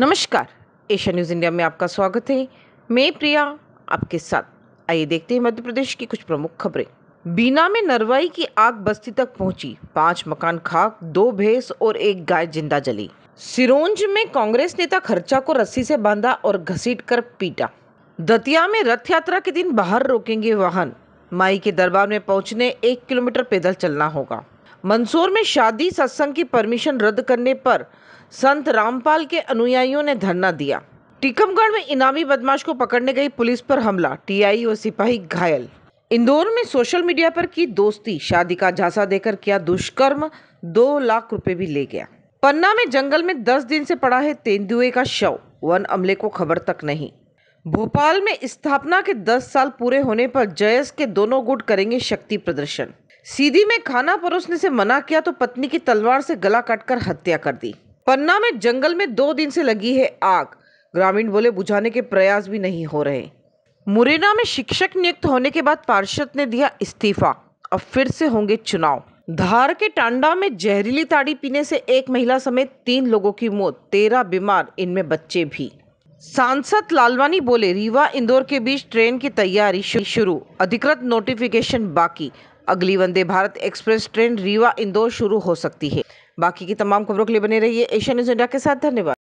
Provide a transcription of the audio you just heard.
नमस्कार Asia news India में आपका स्वागत है मैं प्रिया आपके साथ आइए देखते हैं मध्य प्रदेश की कुछ प्रमुख खबरें बीना में नरवाई की आग बस्ती तक पहुंची पांच मकान खाक दो भैंस और एक गाय जिंदा जली सिरोंज में कांग्रेस नेता खर्चा को रस्सी से बांधा और घसीट कर पीटा दतिया में रथ यात्रा के दिन बाहर रोकेंगे वाहन माई के दरबार में पहुंचने एक किलोमीटर पैदल चलना होगा मंदसौर में शादी सत्संग की परमिशन रद्द करने पर संत रामपाल के अनुयायियों ने धरना दिया टीकमगढ़ में इनामी बदमाश को पकड़ने गई पुलिस पर हमला टीआई और सिपाही घायल इंदौर में सोशल मीडिया पर की दोस्ती शादी का झांसा देकर किया दुष्कर्म दो लाख रुपए भी ले गया पन्ना में जंगल में दस दिन से पड़ा है तेंदुए का शव वन अमले को खबर तक नहीं भोपाल में स्थापना के 10 साल पूरे होने पर जयस के दोनों गुट करेंगे शक्ति प्रदर्शन सीधी में खाना परोसने से मना किया तो पत्नी की तलवार से गला काटकर हत्या कर दी पन्ना में जंगल में दो दिन से लगी है आग ग्रामीण बोले बुझाने के प्रयास भी नहीं हो रहे मुरैना में शिक्षक नियुक्त होने के बाद पार्षद ने दिया इस्तीफा अब फिर से होंगे चुनाव धार के टांडा में जहरीली ताड़ी पीने से एक महिला समेत तीन लोगों की मौत तेरह बीमार इनमें बच्चे भी सांसद लालवानी बोले रीवा इंदौर के बीच ट्रेन की तैयारी शुरू अधिकृत नोटिफिकेशन बाकी अगली वंदे भारत एक्सप्रेस ट्रेन रीवा इंदौर शुरू हो सकती है बाकी की तमाम खबरों के लिए बने रहिए एशिया न्यूज इंडिया के साथ धन्यवाद